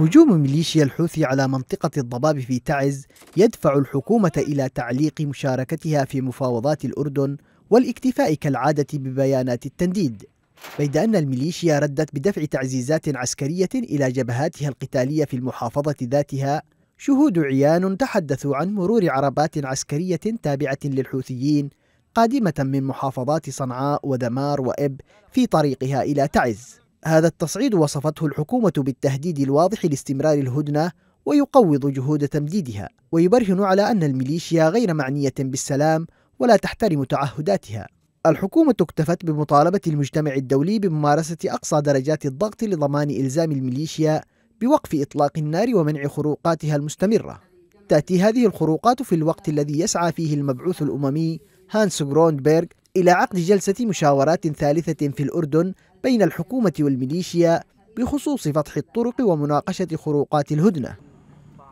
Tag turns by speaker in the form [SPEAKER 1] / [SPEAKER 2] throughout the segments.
[SPEAKER 1] هجوم ميليشيا الحوثي على منطقة الضباب في تعز يدفع الحكومة إلى تعليق مشاركتها في مفاوضات الأردن والاكتفاء كالعادة ببيانات التنديد بيد أن الميليشيا ردت بدفع تعزيزات عسكرية إلى جبهاتها القتالية في المحافظة ذاتها شهود عيان تحدثوا عن مرور عربات عسكرية تابعة للحوثيين قادمة من محافظات صنعاء ودمار وإب في طريقها إلى تعز هذا التصعيد وصفته الحكومة بالتهديد الواضح لاستمرار الهدنة ويقوض جهود تمديدها ويبرهن على أن الميليشيا غير معنية بالسلام ولا تحترم تعهداتها الحكومة اكتفت بمطالبة المجتمع الدولي بممارسة أقصى درجات الضغط لضمان إلزام الميليشيا بوقف إطلاق النار ومنع خروقاتها المستمرة تأتي هذه الخروقات في الوقت الذي يسعى فيه المبعوث الأممي هانس جروندبرغ إلى عقد جلسة مشاورات ثالثة في الأردن بين الحكومة والميليشيا بخصوص فتح الطرق ومناقشة خروقات الهدنة.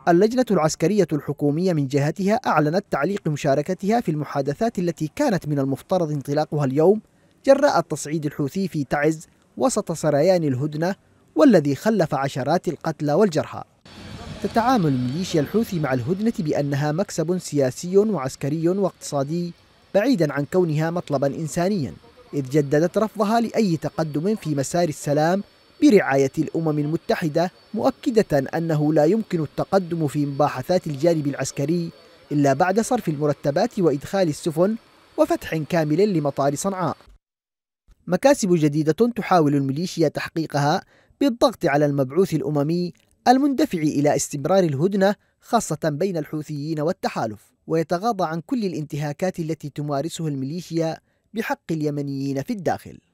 [SPEAKER 1] اللجنة العسكرية الحكومية من جهتها أعلنت تعليق مشاركتها في المحادثات التي كانت من المفترض انطلاقها اليوم جراء التصعيد الحوثي في تعز وسط سريان الهدنة والذي خلف عشرات القتلى والجرحى. تتعامل ميليشيا الحوثي مع الهدنة بأنها مكسب سياسي وعسكري واقتصادي بعيدا عن كونها مطلبا إنسانيا إذ جددت رفضها لأي تقدم في مسار السلام برعاية الأمم المتحدة مؤكدة أنه لا يمكن التقدم في مباحثات الجانب العسكري إلا بعد صرف المرتبات وإدخال السفن وفتح كامل لمطار صنعاء مكاسب جديدة تحاول الميليشيا تحقيقها بالضغط على المبعوث الأممي المندفع إلى استمرار الهدنة خاصة بين الحوثيين والتحالف ويتغاضى عن كل الانتهاكات التي تمارسها الميليشيا بحق اليمنيين في الداخل